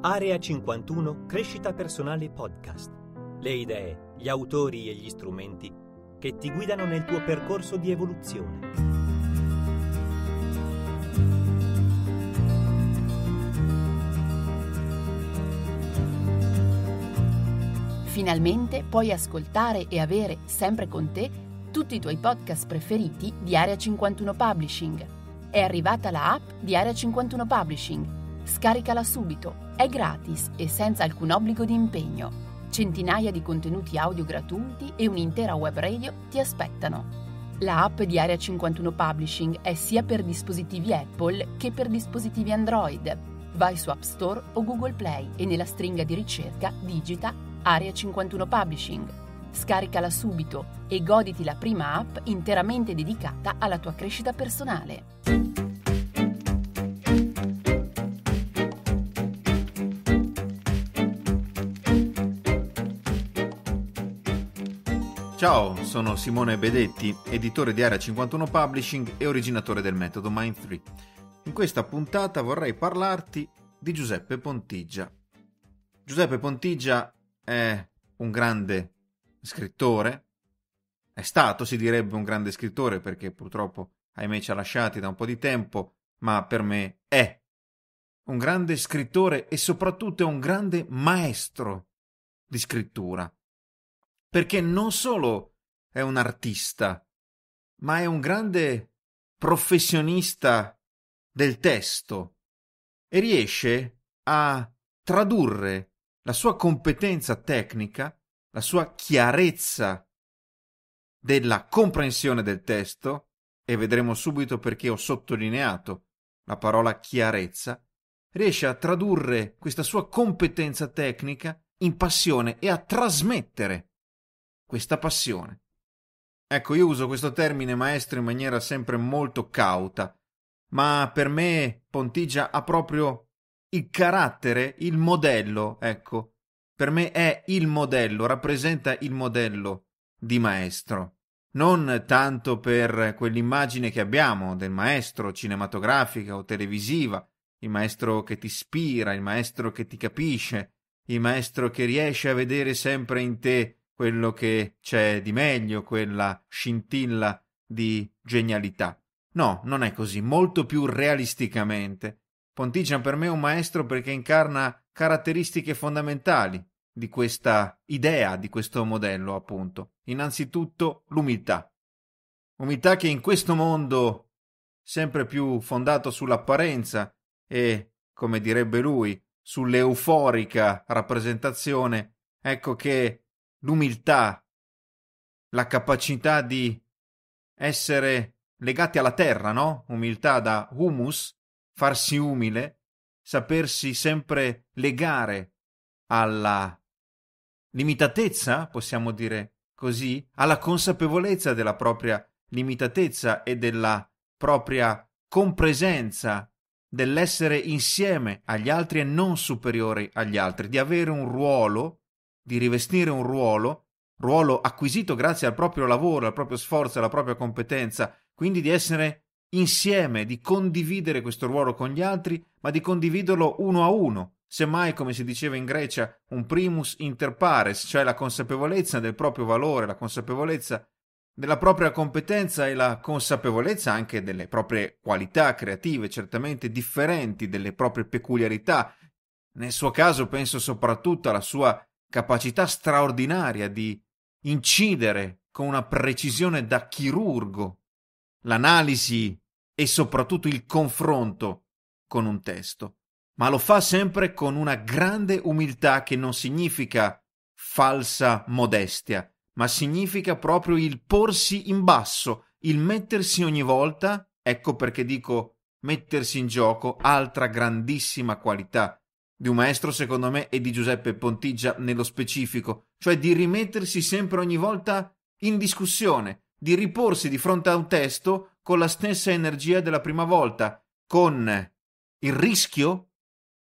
Area 51 Crescita Personale Podcast. Le idee, gli autori e gli strumenti che ti guidano nel tuo percorso di evoluzione. Finalmente puoi ascoltare e avere sempre con te tutti i tuoi podcast preferiti di Area 51 Publishing. È arrivata la app di Area 51 Publishing Scaricala subito, è gratis e senza alcun obbligo di impegno. Centinaia di contenuti audio gratuiti e un'intera web radio ti aspettano. La app di Area 51 Publishing è sia per dispositivi Apple che per dispositivi Android. Vai su App Store o Google Play e nella stringa di ricerca digita Area 51 Publishing. Scaricala subito e goditi la prima app interamente dedicata alla tua crescita personale. Ciao, sono Simone Bedetti, editore di Area 51 Publishing e originatore del metodo Mind3. In questa puntata vorrei parlarti di Giuseppe Pontigia. Giuseppe Pontigia è un grande scrittore, è stato, si direbbe, un grande scrittore perché purtroppo, ahimè, ci ha lasciati da un po' di tempo, ma per me è un grande scrittore e soprattutto è un grande maestro di scrittura perché non solo è un artista, ma è un grande professionista del testo e riesce a tradurre la sua competenza tecnica, la sua chiarezza della comprensione del testo, e vedremo subito perché ho sottolineato la parola chiarezza, riesce a tradurre questa sua competenza tecnica in passione e a trasmettere questa passione. Ecco, io uso questo termine maestro in maniera sempre molto cauta, ma per me Pontigia ha proprio il carattere, il modello, ecco, per me è il modello, rappresenta il modello di maestro. Non tanto per quell'immagine che abbiamo del maestro cinematografica o televisiva, il maestro che ti ispira, il maestro che ti capisce, il maestro che riesce a vedere sempre in te quello che c'è di meglio, quella scintilla di genialità. No, non è così, molto più realisticamente. Pontigian per me è un maestro perché incarna caratteristiche fondamentali di questa idea, di questo modello, appunto. Innanzitutto l'umiltà. Umiltà che in questo mondo sempre più fondato sull'apparenza e, come direbbe lui, sull'euforica rappresentazione, ecco che l'umiltà, la capacità di essere legati alla terra, no? Umiltà da humus, farsi umile, sapersi sempre legare alla limitatezza, possiamo dire così, alla consapevolezza della propria limitatezza e della propria compresenza dell'essere insieme agli altri e non superiore agli altri, di avere un ruolo di rivestire un ruolo, ruolo acquisito grazie al proprio lavoro, al proprio sforzo, alla propria competenza, quindi di essere insieme, di condividere questo ruolo con gli altri, ma di condividerlo uno a uno, semmai, come si diceva in Grecia, un primus inter pares, cioè la consapevolezza del proprio valore, la consapevolezza della propria competenza e la consapevolezza anche delle proprie qualità creative, certamente differenti, delle proprie peculiarità. Nel suo caso penso soprattutto alla sua capacità straordinaria di incidere con una precisione da chirurgo l'analisi e soprattutto il confronto con un testo, ma lo fa sempre con una grande umiltà che non significa falsa modestia, ma significa proprio il porsi in basso, il mettersi ogni volta, ecco perché dico mettersi in gioco, altra grandissima qualità di un maestro secondo me e di Giuseppe Pontigia nello specifico, cioè di rimettersi sempre ogni volta in discussione, di riporsi di fronte a un testo con la stessa energia della prima volta, con il rischio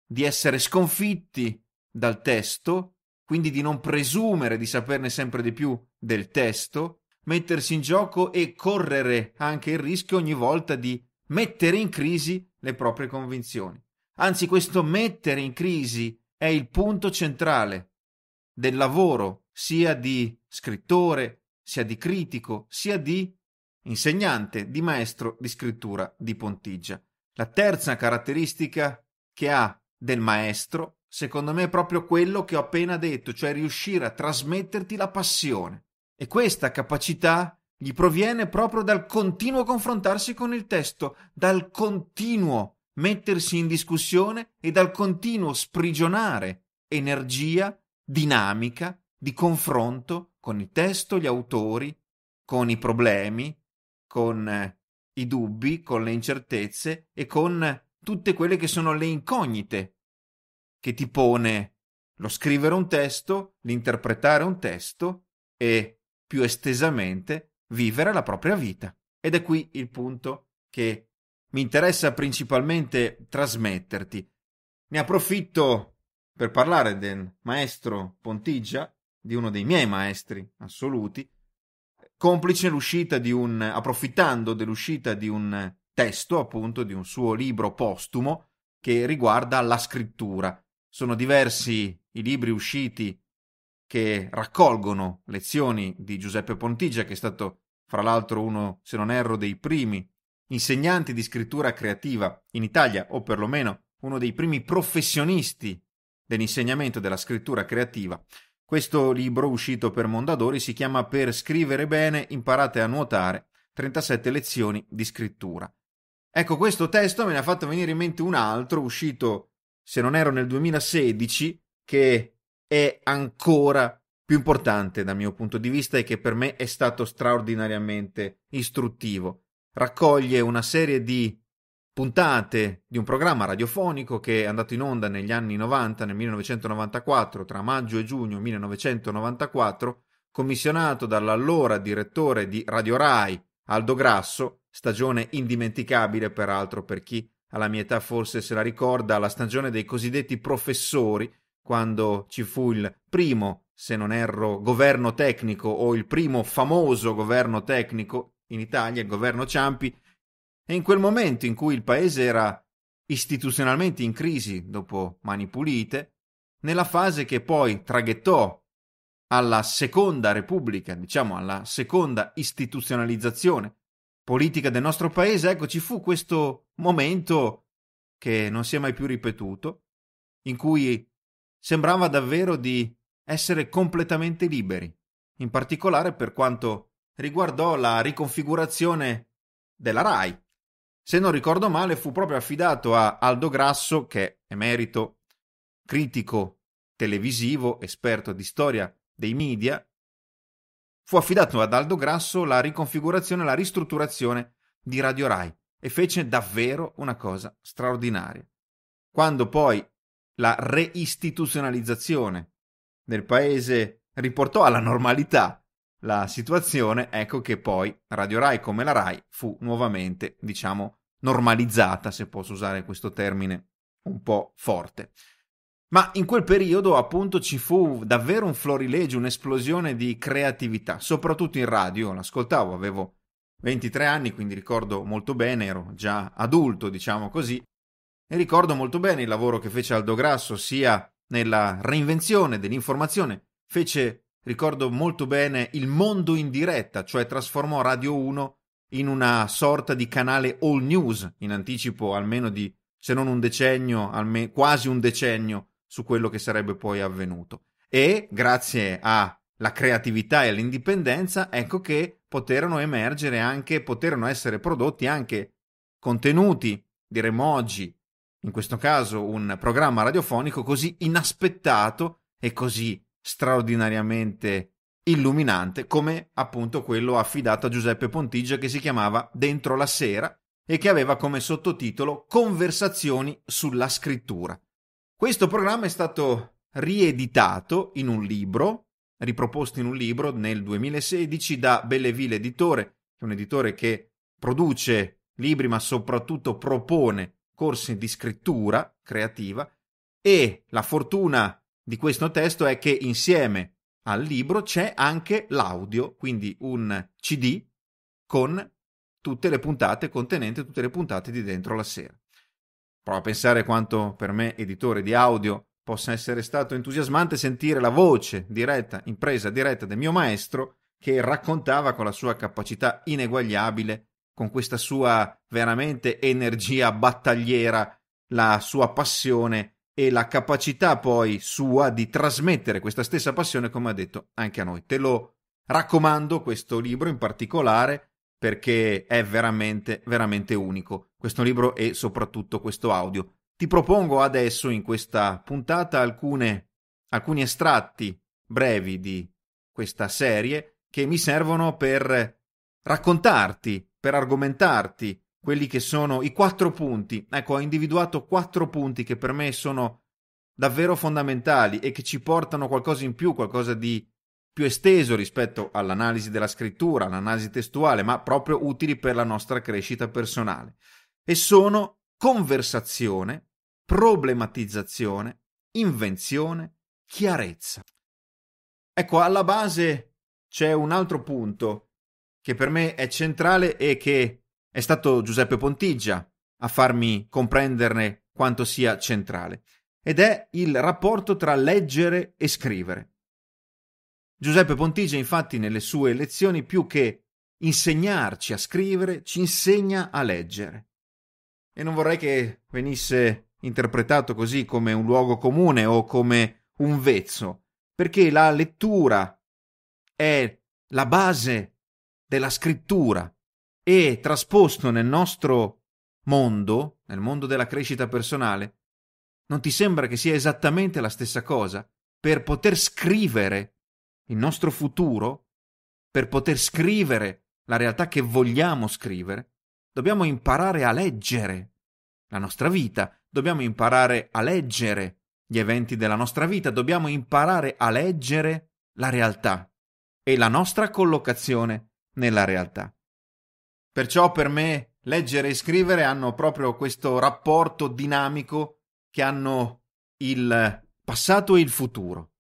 di essere sconfitti dal testo, quindi di non presumere di saperne sempre di più del testo, mettersi in gioco e correre anche il rischio ogni volta di mettere in crisi le proprie convinzioni. Anzi, questo mettere in crisi è il punto centrale del lavoro sia di scrittore, sia di critico, sia di insegnante, di maestro di scrittura di Pontigia. La terza caratteristica che ha del maestro, secondo me, è proprio quello che ho appena detto, cioè riuscire a trasmetterti la passione. E questa capacità gli proviene proprio dal continuo confrontarsi con il testo, dal continuo mettersi in discussione e dal continuo sprigionare energia dinamica di confronto con il testo, gli autori, con i problemi, con eh, i dubbi, con le incertezze e con tutte quelle che sono le incognite che ti pone lo scrivere un testo, l'interpretare un testo e più estesamente vivere la propria vita. Ed è qui il punto che mi interessa principalmente trasmetterti. Ne approfitto per parlare del maestro Pontigia, di uno dei miei maestri assoluti, complice l'uscita di un, approfittando dell'uscita di un testo, appunto, di un suo libro postumo che riguarda la scrittura. Sono diversi i libri usciti che raccolgono lezioni di Giuseppe Pontigia, che è stato, fra l'altro, uno, se non erro, dei primi insegnante di scrittura creativa in Italia, o perlomeno uno dei primi professionisti dell'insegnamento della scrittura creativa. Questo libro, uscito per Mondadori, si chiama Per scrivere bene imparate a nuotare 37 lezioni di scrittura. Ecco, questo testo me ne ha fatto venire in mente un altro, uscito, se non ero nel 2016, che è ancora più importante dal mio punto di vista e che per me è stato straordinariamente istruttivo raccoglie una serie di puntate di un programma radiofonico che è andato in onda negli anni 90, nel 1994, tra maggio e giugno 1994, commissionato dall'allora direttore di Radio Rai, Aldo Grasso, stagione indimenticabile peraltro per chi alla mia età forse se la ricorda, la stagione dei cosiddetti professori, quando ci fu il primo, se non erro, governo tecnico o il primo famoso governo tecnico in Italia, il governo Ciampi, e in quel momento in cui il paese era istituzionalmente in crisi dopo Mani Pulite, nella fase che poi traghettò alla seconda repubblica, diciamo alla seconda istituzionalizzazione politica del nostro paese, ecco ci fu questo momento che non si è mai più ripetuto, in cui sembrava davvero di essere completamente liberi, in particolare per quanto riguardò la riconfigurazione della RAI. Se non ricordo male, fu proprio affidato a Aldo Grasso, che è merito critico televisivo, esperto di storia dei media, fu affidato ad Aldo Grasso la riconfigurazione la ristrutturazione di Radio Rai e fece davvero una cosa straordinaria. Quando poi la reistituzionalizzazione del paese riportò alla normalità la situazione, ecco che poi Radio Rai come la Rai fu nuovamente, diciamo, normalizzata, se posso usare questo termine un po' forte. Ma in quel periodo appunto ci fu davvero un florilegio, un'esplosione di creatività, soprattutto in radio, l'ascoltavo, avevo 23 anni, quindi ricordo molto bene, ero già adulto, diciamo così, e ricordo molto bene il lavoro che fece Aldo Grasso sia nella reinvenzione dell'informazione, fece ricordo molto bene, il mondo in diretta, cioè trasformò Radio 1 in una sorta di canale all news, in anticipo almeno di, se non un decennio, alme- quasi un decennio su quello che sarebbe poi avvenuto. E grazie alla creatività e all'indipendenza, ecco che poterono emergere anche, poterono essere prodotti anche contenuti, diremmo oggi, in questo caso un programma radiofonico così inaspettato e così straordinariamente illuminante come appunto quello affidato a Giuseppe Pontigia che si chiamava Dentro la sera e che aveva come sottotitolo Conversazioni sulla scrittura. Questo programma è stato rieditato in un libro, riproposto in un libro nel 2016 da Belleville Editore, che è un editore che produce libri ma soprattutto propone corsi di scrittura creativa e la fortuna di questo testo è che insieme al libro c'è anche l'audio, quindi un CD con tutte le puntate, contenente tutte le puntate di Dentro la Sera. Prova a pensare quanto per me, editore di audio, possa essere stato entusiasmante sentire la voce diretta, impresa diretta del mio maestro, che raccontava con la sua capacità ineguagliabile, con questa sua veramente energia battagliera, la sua passione e la capacità poi sua di trasmettere questa stessa passione, come ha detto, anche a noi. Te lo raccomando questo libro in particolare perché è veramente, veramente unico. Questo libro e soprattutto questo audio. Ti propongo adesso in questa puntata alcune, alcuni estratti brevi di questa serie che mi servono per raccontarti, per argomentarti quelli che sono i quattro punti. Ecco, ho individuato quattro punti che per me sono davvero fondamentali e che ci portano qualcosa in più, qualcosa di più esteso rispetto all'analisi della scrittura, all'analisi testuale, ma proprio utili per la nostra crescita personale. E sono conversazione, problematizzazione, invenzione, chiarezza. Ecco, alla base c'è un altro punto che per me è centrale e che è stato Giuseppe Pontigia a farmi comprenderne quanto sia centrale, ed è il rapporto tra leggere e scrivere. Giuseppe Pontigia, infatti, nelle sue lezioni, più che insegnarci a scrivere, ci insegna a leggere. E non vorrei che venisse interpretato così come un luogo comune o come un vezzo, perché la lettura è la base della scrittura e trasposto nel nostro mondo, nel mondo della crescita personale, non ti sembra che sia esattamente la stessa cosa? Per poter scrivere il nostro futuro, per poter scrivere la realtà che vogliamo scrivere, dobbiamo imparare a leggere la nostra vita, dobbiamo imparare a leggere gli eventi della nostra vita, dobbiamo imparare a leggere la realtà e la nostra collocazione nella realtà. Perciò per me leggere e scrivere hanno proprio questo rapporto dinamico che hanno il passato e il futuro.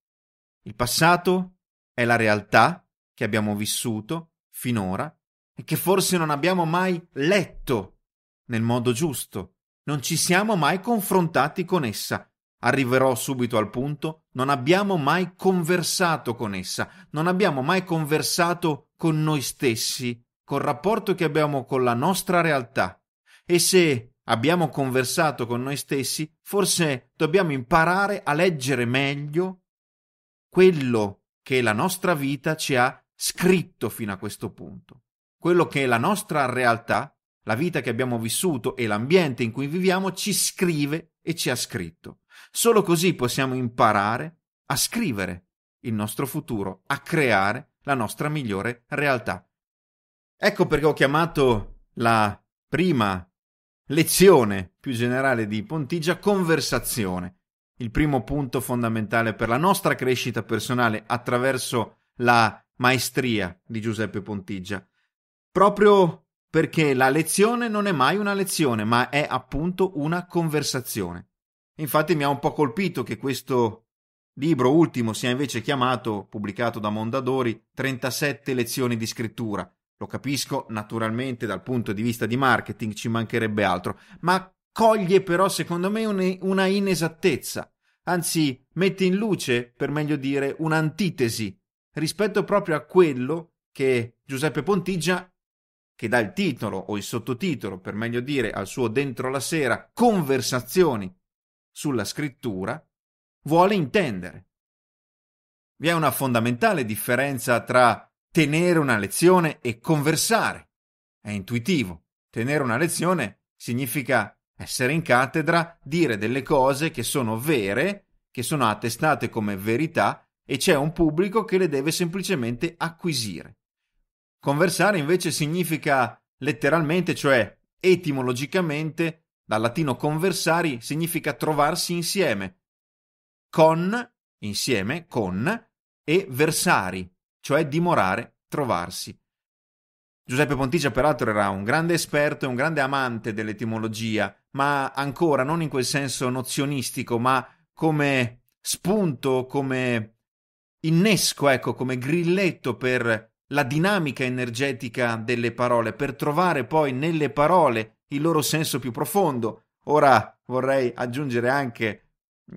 Il passato è la realtà che abbiamo vissuto finora e che forse non abbiamo mai letto nel modo giusto, non ci siamo mai confrontati con essa. Arriverò subito al punto, non abbiamo mai conversato con essa, non abbiamo mai conversato con noi stessi col rapporto che abbiamo con la nostra realtà. E se abbiamo conversato con noi stessi, forse dobbiamo imparare a leggere meglio quello che la nostra vita ci ha scritto fino a questo punto, quello che la nostra realtà, la vita che abbiamo vissuto e l'ambiente in cui viviamo ci scrive e ci ha scritto. Solo così possiamo imparare a scrivere il nostro futuro, a creare la nostra migliore realtà. Ecco perché ho chiamato la prima lezione più generale di Pontigia conversazione, il primo punto fondamentale per la nostra crescita personale attraverso la maestria di Giuseppe Pontigia, proprio perché la lezione non è mai una lezione, ma è appunto una conversazione. Infatti mi ha un po' colpito che questo libro ultimo sia invece chiamato, pubblicato da Mondadori, 37 lezioni di scrittura, lo capisco naturalmente dal punto di vista di marketing, ci mancherebbe altro, ma coglie però secondo me una inesattezza, anzi mette in luce, per meglio dire, un'antitesi rispetto proprio a quello che Giuseppe Pontigia, che dà il titolo o il sottotitolo, per meglio dire, al suo Dentro la sera, Conversazioni sulla scrittura, vuole intendere. Vi è una fondamentale differenza tra tenere una lezione e conversare. È intuitivo. Tenere una lezione significa essere in cattedra, dire delle cose che sono vere, che sono attestate come verità e c'è un pubblico che le deve semplicemente acquisire. Conversare invece significa letteralmente, cioè etimologicamente, dal latino conversari significa trovarsi insieme. Con, insieme, con, e versari, cioè dimorare, trovarsi. Giuseppe Pontigia peraltro era un grande esperto e un grande amante dell'etimologia, ma ancora non in quel senso nozionistico, ma come spunto, come innesco, ecco, come grilletto per la dinamica energetica delle parole, per trovare poi nelle parole il loro senso più profondo. Ora vorrei aggiungere anche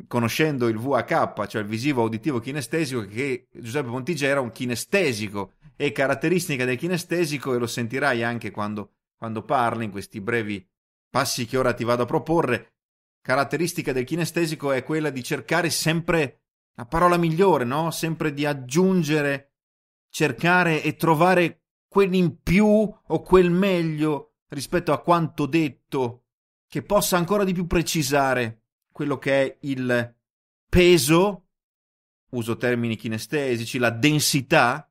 conoscendo il VHK, cioè il visivo auditivo kinestesico, che Giuseppe Pontigia era un kinestesico, e caratteristica del kinestesico e lo sentirai anche quando, quando parli in questi brevi passi che ora ti vado a proporre. Caratteristica del kinestesico è quella di cercare sempre la parola migliore, no? Sempre di aggiungere, cercare e trovare quell'in più o quel meglio rispetto a quanto detto che possa ancora di più precisare quello che è il peso, uso termini kinestesici, la densità,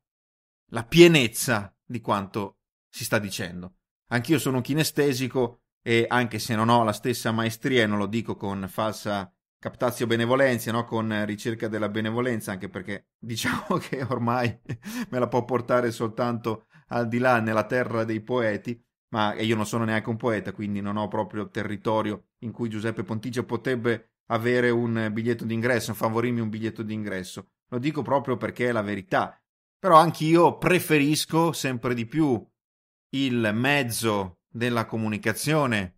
la pienezza di quanto si sta dicendo. Anch'io sono un kinestesico e anche se non ho la stessa maestria, e non lo dico con falsa captazio benevolenza, no? con ricerca della benevolenza, anche perché diciamo che ormai me la può portare soltanto al di là nella terra dei poeti, ma io non sono neanche un poeta, quindi non ho proprio territorio in cui Giuseppe Pontigia potrebbe avere un biglietto d'ingresso, favorirmi un biglietto d'ingresso. Lo dico proprio perché è la verità. Però anch'io preferisco sempre di più il mezzo della comunicazione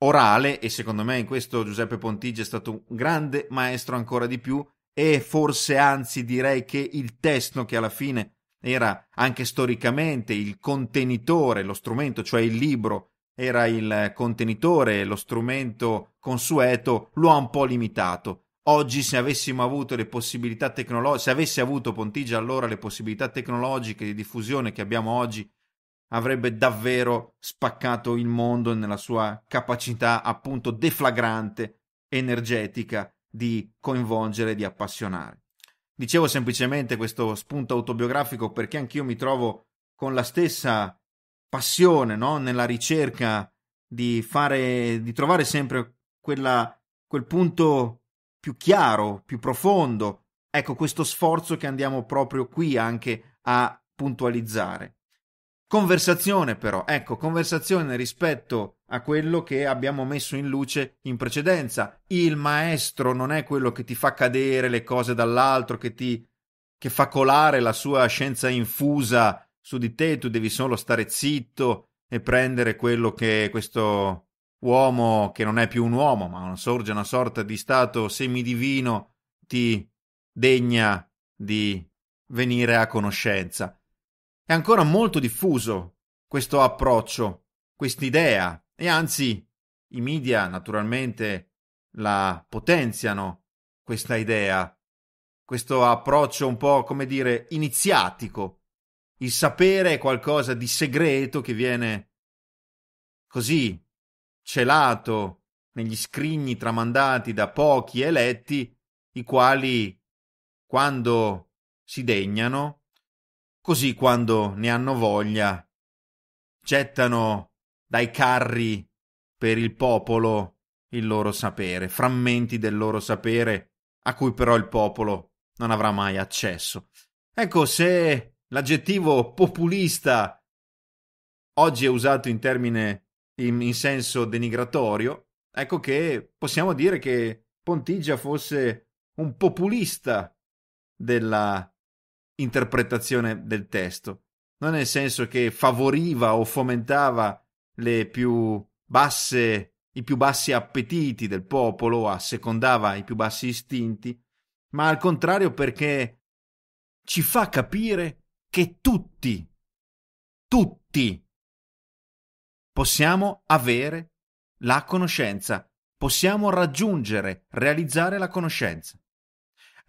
orale e secondo me in questo Giuseppe Pontigia è stato un grande maestro ancora di più e forse anzi direi che il testo che alla fine era anche storicamente il contenitore, lo strumento, cioè il libro era il contenitore, lo strumento consueto, lo ha un po' limitato. Oggi se avessimo avuto le possibilità tecnologiche, se avesse avuto Pontigia allora le possibilità tecnologiche di diffusione che abbiamo oggi, avrebbe davvero spaccato il mondo nella sua capacità appunto deflagrante, energetica di coinvolgere, di appassionare. Dicevo semplicemente questo spunto autobiografico perché anch'io mi trovo con la stessa passione no? nella ricerca di, fare, di trovare sempre quella, quel punto più chiaro, più profondo. Ecco questo sforzo che andiamo proprio qui anche a puntualizzare. Conversazione però, ecco, conversazione rispetto a a quello che abbiamo messo in luce in precedenza. Il maestro non è quello che ti fa cadere le cose dall'altro, che ti che fa colare la sua scienza infusa su di te, tu devi solo stare zitto e prendere quello che questo uomo, che non è più un uomo, ma sorge una sorta di stato semidivino, ti degna di venire a conoscenza. È ancora molto diffuso questo approccio, quest'idea e anzi, i media naturalmente la potenziano questa idea, questo approccio un po' come dire iniziatico. Il sapere è qualcosa di segreto che viene così celato negli scrigni tramandati da pochi eletti, i quali quando si degnano, così quando ne hanno voglia, gettano dai carri per il popolo il loro sapere, frammenti del loro sapere a cui però il popolo non avrà mai accesso. Ecco, se l'aggettivo populista oggi è usato in termine in, in senso denigratorio, ecco che possiamo dire che Pontigia fosse un populista della interpretazione del testo, non nel senso che favoriva o fomentava le più basse, i più bassi appetiti del popolo, assecondava i più bassi istinti, ma al contrario perché ci fa capire che tutti, tutti possiamo avere la conoscenza, possiamo raggiungere, realizzare la conoscenza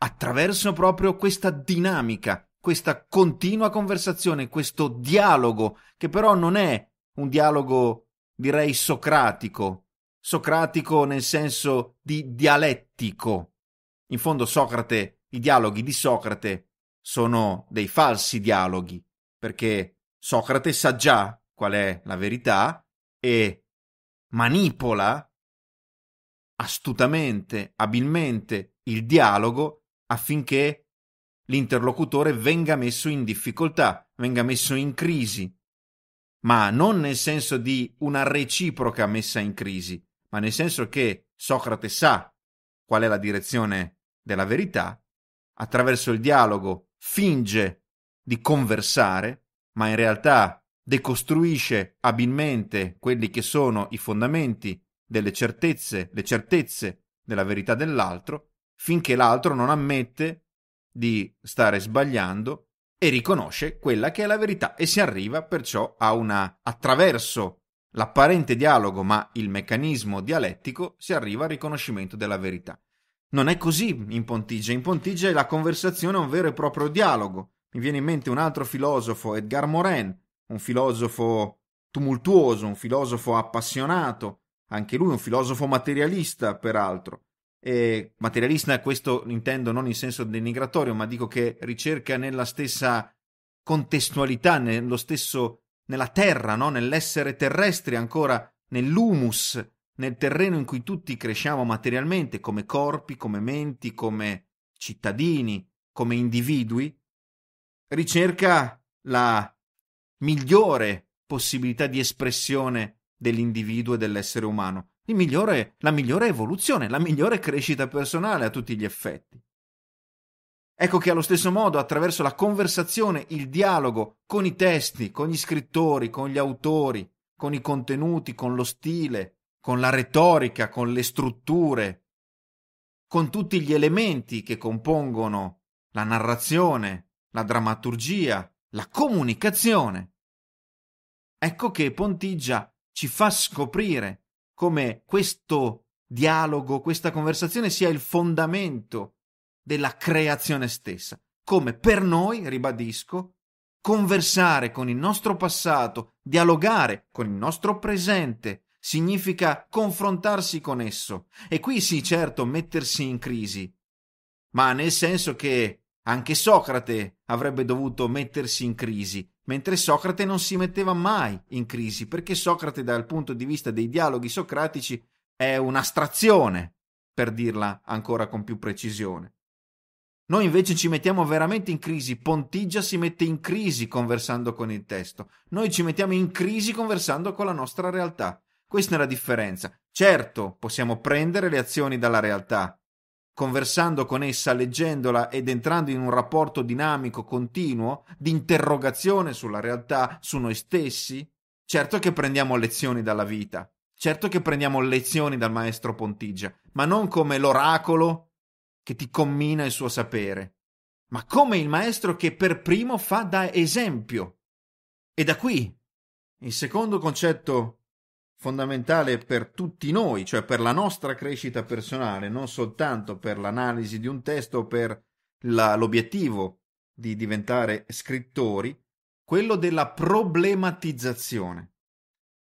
attraverso proprio questa dinamica, questa continua conversazione, questo dialogo che però non è un dialogo direi socratico, socratico nel senso di dialettico. In fondo Socrate, i dialoghi di Socrate sono dei falsi dialoghi, perché Socrate sa già qual è la verità e manipola astutamente, abilmente il dialogo affinché l'interlocutore venga messo in difficoltà, venga messo in crisi, ma non nel senso di una reciproca messa in crisi, ma nel senso che Socrate sa qual è la direzione della verità, attraverso il dialogo finge di conversare, ma in realtà decostruisce abilmente quelli che sono i fondamenti delle certezze, le certezze della verità dell'altro, finché l'altro non ammette di stare sbagliando e riconosce quella che è la verità e si arriva perciò a una, attraverso l'apparente dialogo ma il meccanismo dialettico, si arriva al riconoscimento della verità. Non è così in Pontigia, in Pontigia la conversazione è un vero e proprio dialogo. Mi viene in mente un altro filosofo, Edgar Morin, un filosofo tumultuoso, un filosofo appassionato, anche lui un filosofo materialista, peraltro e eh, materialista, questo intendo non in senso denigratorio, ma dico che ricerca nella stessa contestualità, nello stesso, nella terra, no? nell'essere terrestre ancora, nell'humus, nel terreno in cui tutti cresciamo materialmente, come corpi, come menti, come cittadini, come individui, ricerca la migliore possibilità di espressione dell'individuo e dell'essere umano migliore, la migliore evoluzione, la migliore crescita personale a tutti gli effetti. Ecco che allo stesso modo, attraverso la conversazione, il dialogo con i testi, con gli scrittori, con gli autori, con i contenuti, con lo stile, con la retorica, con le strutture, con tutti gli elementi che compongono la narrazione, la drammaturgia, la comunicazione. Ecco che Pontigia ci fa scoprire come questo dialogo, questa conversazione sia il fondamento della creazione stessa, come per noi, ribadisco, conversare con il nostro passato, dialogare con il nostro presente, significa confrontarsi con esso. E qui sì, certo, mettersi in crisi, ma nel senso che anche Socrate avrebbe dovuto mettersi in crisi, mentre Socrate non si metteva mai in crisi, perché Socrate dal punto di vista dei dialoghi socratici è un'astrazione, per dirla ancora con più precisione. Noi invece ci mettiamo veramente in crisi, Pontigia si mette in crisi conversando con il testo, noi ci mettiamo in crisi conversando con la nostra realtà. Questa è la differenza. Certo, possiamo prendere le azioni dalla realtà, conversando con essa, leggendola ed entrando in un rapporto dinamico, continuo, di interrogazione sulla realtà, su noi stessi? Certo che prendiamo lezioni dalla vita, certo che prendiamo lezioni dal maestro Pontigia, ma non come l'oracolo che ti commina il suo sapere, ma come il maestro che per primo fa da esempio. E da qui il secondo concetto fondamentale per tutti noi, cioè per la nostra crescita personale, non soltanto per l'analisi di un testo, per la, l'obiettivo di diventare scrittori, quello della problematizzazione.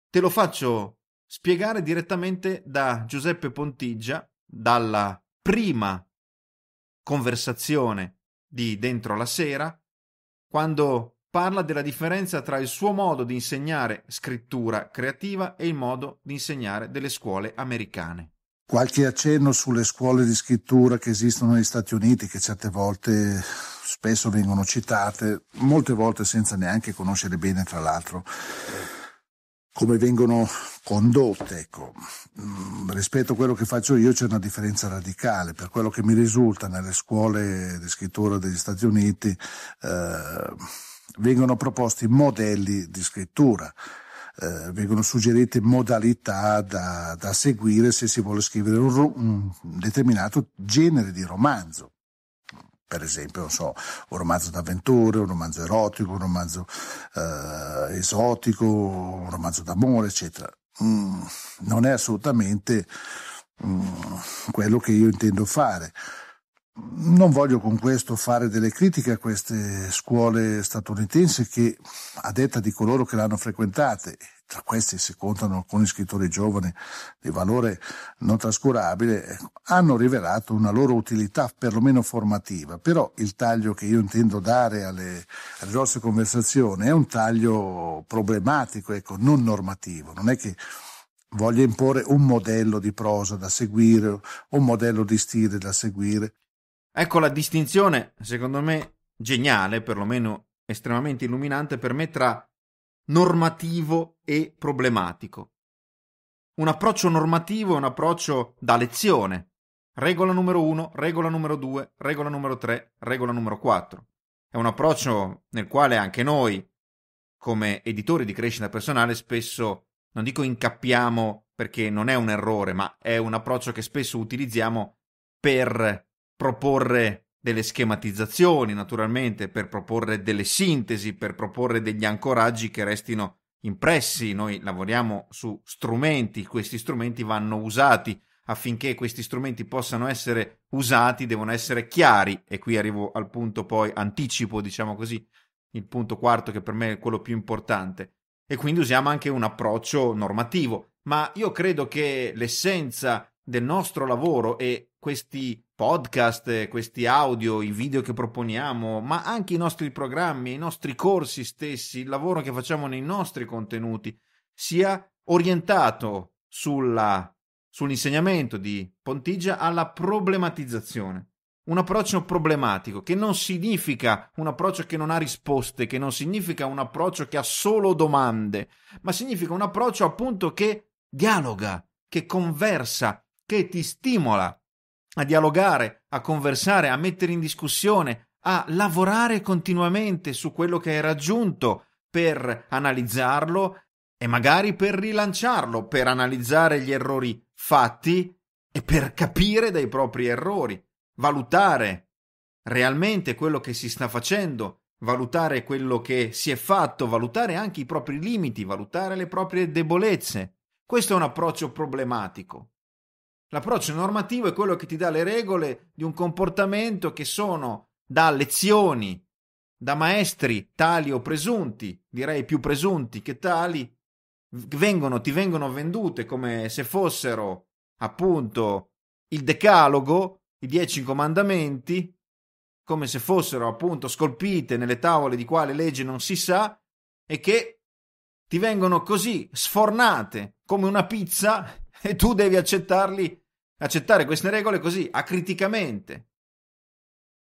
Te lo faccio spiegare direttamente da Giuseppe Pontigia, dalla prima conversazione di Dentro la Sera, quando parla della differenza tra il suo modo di insegnare scrittura creativa e il modo di insegnare delle scuole americane. Qualche accenno sulle scuole di scrittura che esistono negli Stati Uniti, che certe volte spesso vengono citate, molte volte senza neanche conoscere bene, tra l'altro, come vengono condotte. Ecco. Mm, rispetto a quello che faccio io c'è una differenza radicale. Per quello che mi risulta nelle scuole di scrittura degli Stati Uniti, eh, vengono proposti modelli di scrittura, eh, vengono suggerite modalità da, da, seguire se si vuole scrivere un, un determinato genere di romanzo per esempio, so, un romanzo d'avventure, un romanzo erotico, un romanzo eh, esotico, un romanzo d'amore, eccetera. Mm, non è assolutamente mm, quello che io intendo fare. Non voglio con questo fare delle critiche a queste scuole statunitensi che, a detta di coloro che l'hanno frequentate, tra questi si contano alcuni scrittori giovani di valore non trascurabile, hanno rivelato una loro utilità perlomeno formativa, però il taglio che io intendo dare alle, alle nostre conversazioni è un taglio problematico, ecco, non normativo, non è che voglia imporre un modello di prosa da seguire, un modello di stile da seguire. Ecco la distinzione, secondo me, geniale, perlomeno estremamente illuminante per me, tra normativo e problematico. Un approccio normativo è un approccio da lezione. Regola numero 1, regola numero 2, regola numero 3, regola numero 4. È un approccio nel quale anche noi, come editori di crescita personale, spesso, non dico incappiamo perché non è un errore, ma è un approccio che spesso utilizziamo per proporre delle schematizzazioni, naturalmente, per proporre delle sintesi, per proporre degli ancoraggi che restino impressi. Noi lavoriamo su strumenti, questi strumenti vanno usati. Affinché questi strumenti possano essere usati, devono essere chiari. E qui arrivo al punto poi, anticipo, diciamo così, il punto quarto che per me è quello più importante. E quindi usiamo anche un approccio normativo. Ma io credo che l'essenza del nostro lavoro e questi podcast, questi audio, i video che proponiamo, ma anche i nostri programmi, i nostri corsi stessi, il lavoro che facciamo nei nostri contenuti sia orientato sulla, sull'insegnamento di Pontigia alla problematizzazione. Un approccio problematico, che non significa un approccio che non ha risposte, che non significa un approccio che ha solo domande, ma significa un approccio appunto che dialoga, che conversa, che ti stimola a dialogare, a conversare, a mettere in discussione, a lavorare continuamente su quello che hai raggiunto per analizzarlo e magari per rilanciarlo, per analizzare gli errori fatti e per capire dai propri errori, valutare realmente quello che si sta facendo, valutare quello che si è fatto, valutare anche i propri limiti, valutare le proprie debolezze. Questo è un approccio problematico. L'approccio normativo è quello che ti dà le regole di un comportamento che sono da lezioni, da maestri tali o presunti, direi più presunti che tali, vengono, ti vengono vendute come se fossero appunto il decalogo, i dieci comandamenti, come se fossero appunto scolpite nelle tavole di quale legge non si sa e che ti vengono così sfornate come una pizza e tu devi accettarli accettare queste regole così, acriticamente,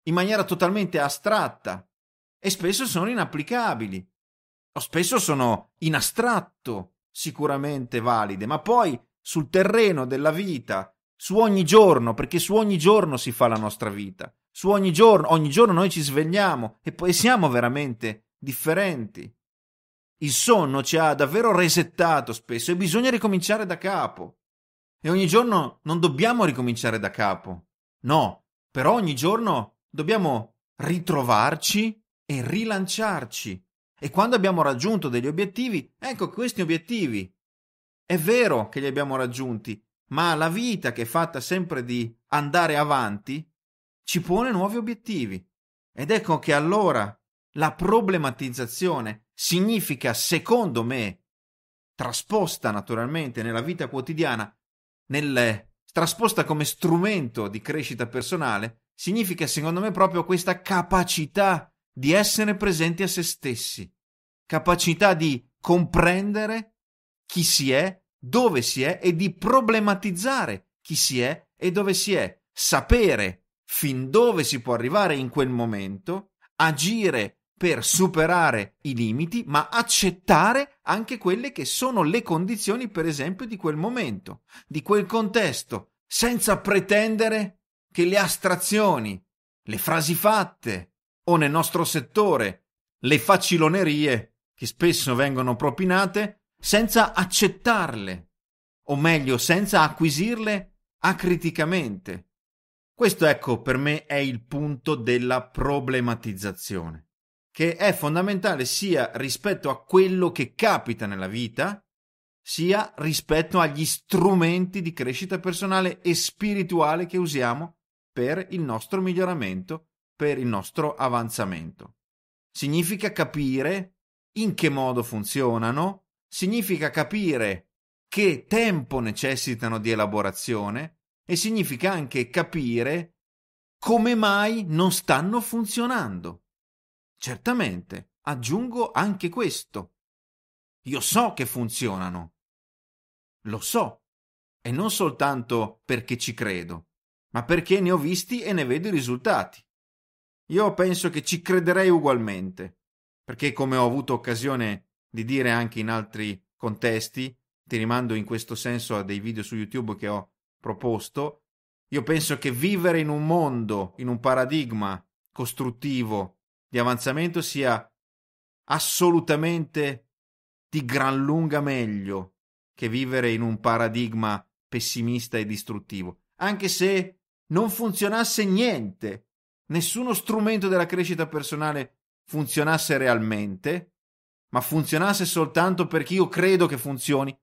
in maniera totalmente astratta e spesso sono inapplicabili o spesso sono in astratto sicuramente valide, ma poi sul terreno della vita, su ogni giorno, perché su ogni giorno si fa la nostra vita, su ogni giorno, ogni giorno noi ci svegliamo e poi siamo veramente differenti. Il sonno ci ha davvero resettato spesso e bisogna ricominciare da capo. E ogni giorno non dobbiamo ricominciare da capo. No, però ogni giorno dobbiamo ritrovarci e rilanciarci. E quando abbiamo raggiunto degli obiettivi, ecco questi obiettivi. È vero che li abbiamo raggiunti, ma la vita che è fatta sempre di andare avanti ci pone nuovi obiettivi. Ed ecco che allora la problematizzazione significa, secondo me, trasposta naturalmente nella vita quotidiana, nel, trasposta come strumento di crescita personale, significa secondo me proprio questa capacità di essere presenti a se stessi, capacità di comprendere chi si è, dove si è e di problematizzare chi si è e dove si è, sapere fin dove si può arrivare in quel momento, agire per superare i limiti, ma accettare anche quelle che sono le condizioni, per esempio, di quel momento, di quel contesto, senza pretendere che le astrazioni, le frasi fatte o nel nostro settore le facilonerie che spesso vengono propinate, senza accettarle, o meglio, senza acquisirle acriticamente. Questo ecco per me è il punto della problematizzazione che è fondamentale sia rispetto a quello che capita nella vita, sia rispetto agli strumenti di crescita personale e spirituale che usiamo per il nostro miglioramento, per il nostro avanzamento. Significa capire in che modo funzionano, significa capire che tempo necessitano di elaborazione e significa anche capire come mai non stanno funzionando Certamente, aggiungo anche questo. Io so che funzionano. Lo so. E non soltanto perché ci credo, ma perché ne ho visti e ne vedo i risultati. Io penso che ci crederei ugualmente, perché come ho avuto occasione di dire anche in altri contesti, ti rimando in questo senso a dei video su YouTube che ho proposto, io penso che vivere in un mondo, in un paradigma costruttivo di avanzamento sia assolutamente di gran lunga meglio che vivere in un paradigma pessimista e distruttivo, anche se non funzionasse niente, nessuno strumento della crescita personale funzionasse realmente, ma funzionasse soltanto perché io credo che funzioni,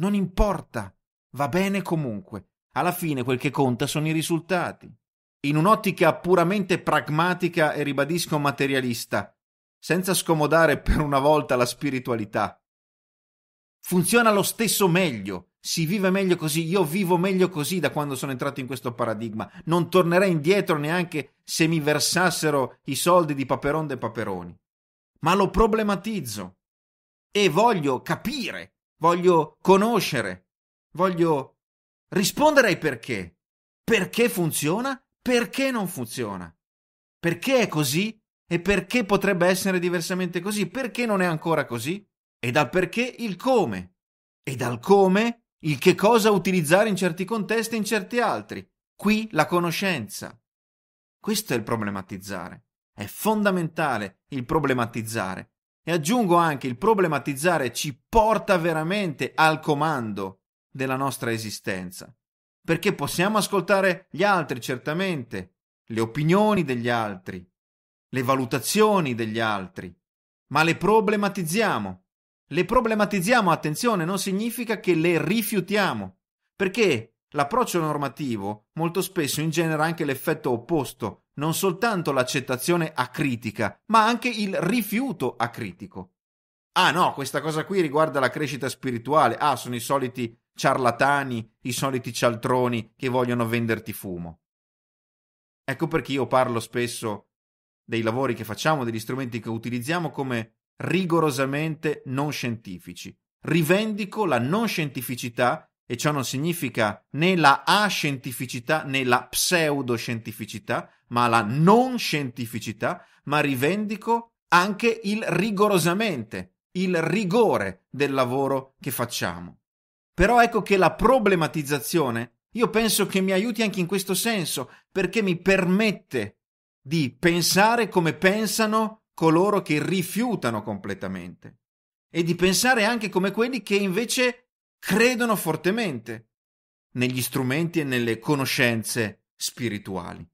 non importa, va bene comunque. Alla fine quel che conta sono i risultati in un'ottica puramente pragmatica e ribadisco materialista, senza scomodare per una volta la spiritualità. Funziona lo stesso meglio, si vive meglio così, io vivo meglio così da quando sono entrato in questo paradigma, non tornerei indietro neanche se mi versassero i soldi di Paperon e Paperoni. Ma lo problematizzo e voglio capire, voglio conoscere, voglio rispondere ai perché. Perché funziona perché non funziona, perché è così e perché potrebbe essere diversamente così, perché non è ancora così e dal perché il come e dal come il che cosa utilizzare in certi contesti e in certi altri. Qui la conoscenza. Questo è il problematizzare. È fondamentale il problematizzare. E aggiungo anche il problematizzare ci porta veramente al comando della nostra esistenza perché possiamo ascoltare gli altri, certamente, le opinioni degli altri, le valutazioni degli altri, ma le problematizziamo. Le problematizziamo, attenzione, non significa che le rifiutiamo, perché l'approccio normativo molto spesso ingenera anche l'effetto opposto, non soltanto l'accettazione a critica, ma anche il rifiuto a critico. Ah no, questa cosa qui riguarda la crescita spirituale, ah sono i soliti ciarlatani, i soliti cialtroni che vogliono venderti fumo. Ecco perché io parlo spesso dei lavori che facciamo, degli strumenti che utilizziamo come rigorosamente non scientifici. Rivendico la non scientificità e ciò non significa né la ascientificità né la pseudoscientificità, ma la non scientificità, ma rivendico anche il rigorosamente, il rigore del lavoro che facciamo. Però ecco che la problematizzazione io penso che mi aiuti anche in questo senso, perché mi permette di pensare come pensano coloro che rifiutano completamente e di pensare anche come quelli che invece credono fortemente negli strumenti e nelle conoscenze spirituali.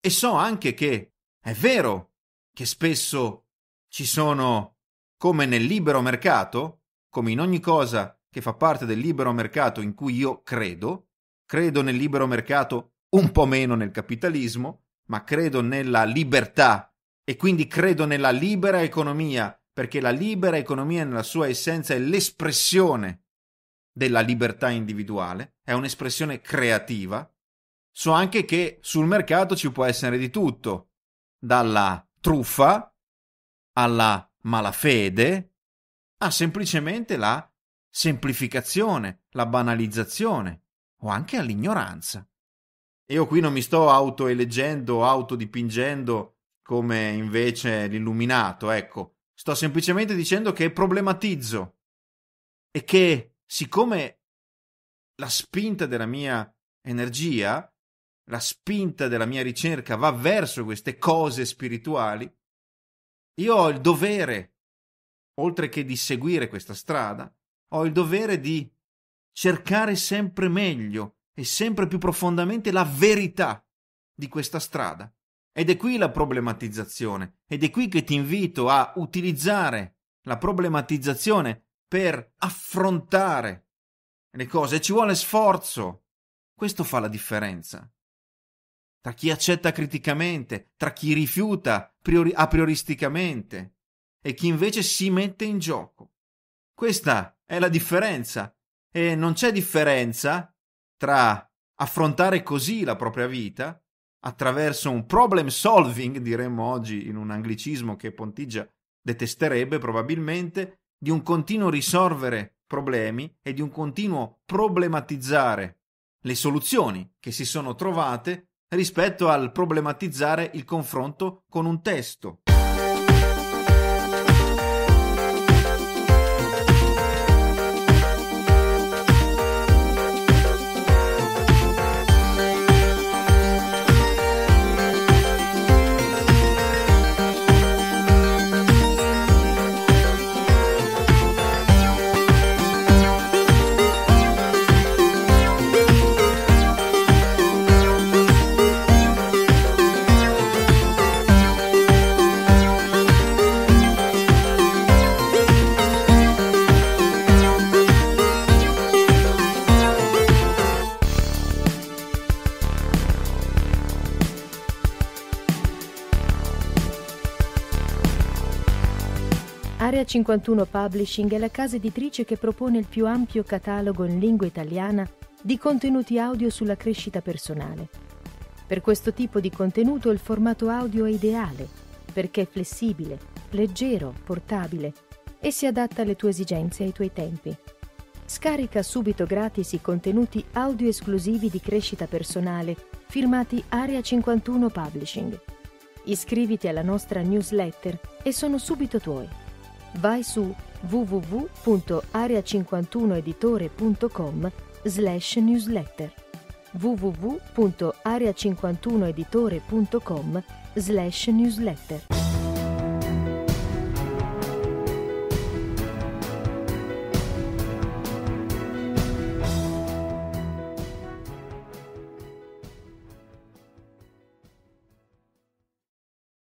E so anche che è vero che spesso ci sono, come nel libero mercato, come in ogni cosa, che fa parte del libero mercato in cui io credo, credo nel libero mercato un po' meno nel capitalismo, ma credo nella libertà e quindi credo nella libera economia, perché la libera economia nella sua essenza è l'espressione della libertà individuale, è un'espressione creativa. So anche che sul mercato ci può essere di tutto, dalla truffa alla malafede a semplicemente la semplificazione, la banalizzazione o anche all'ignoranza. Io qui non mi sto autoeleggendo, autodipingendo come invece l'illuminato, ecco, sto semplicemente dicendo che problematizzo e che siccome la spinta della mia energia, la spinta della mia ricerca va verso queste cose spirituali, io ho il dovere, oltre che di seguire questa strada, ho il dovere di cercare sempre meglio e sempre più profondamente la verità di questa strada. Ed è qui la problematizzazione, ed è qui che ti invito a utilizzare la problematizzazione per affrontare le cose. Ci vuole sforzo. Questo fa la differenza. Tra chi accetta criticamente, tra chi rifiuta priori- a e chi invece si mette in gioco. Questa è la differenza. E non c'è differenza tra affrontare così la propria vita, attraverso un problem solving, diremmo oggi in un anglicismo che Pontigia detesterebbe probabilmente, di un continuo risolvere problemi e di un continuo problematizzare le soluzioni che si sono trovate rispetto al problematizzare il confronto con un testo, Area 51 Publishing è la casa editrice che propone il più ampio catalogo in lingua italiana di contenuti audio sulla crescita personale. Per questo tipo di contenuto il formato audio è ideale, perché è flessibile, leggero, portabile e si adatta alle tue esigenze e ai tuoi tempi. Scarica subito gratis i contenuti audio esclusivi di crescita personale firmati Area 51 Publishing. Iscriviti alla nostra newsletter e sono subito tuoi vai su www.area51editore.com slash newsletter www.area51editore.com slash newsletter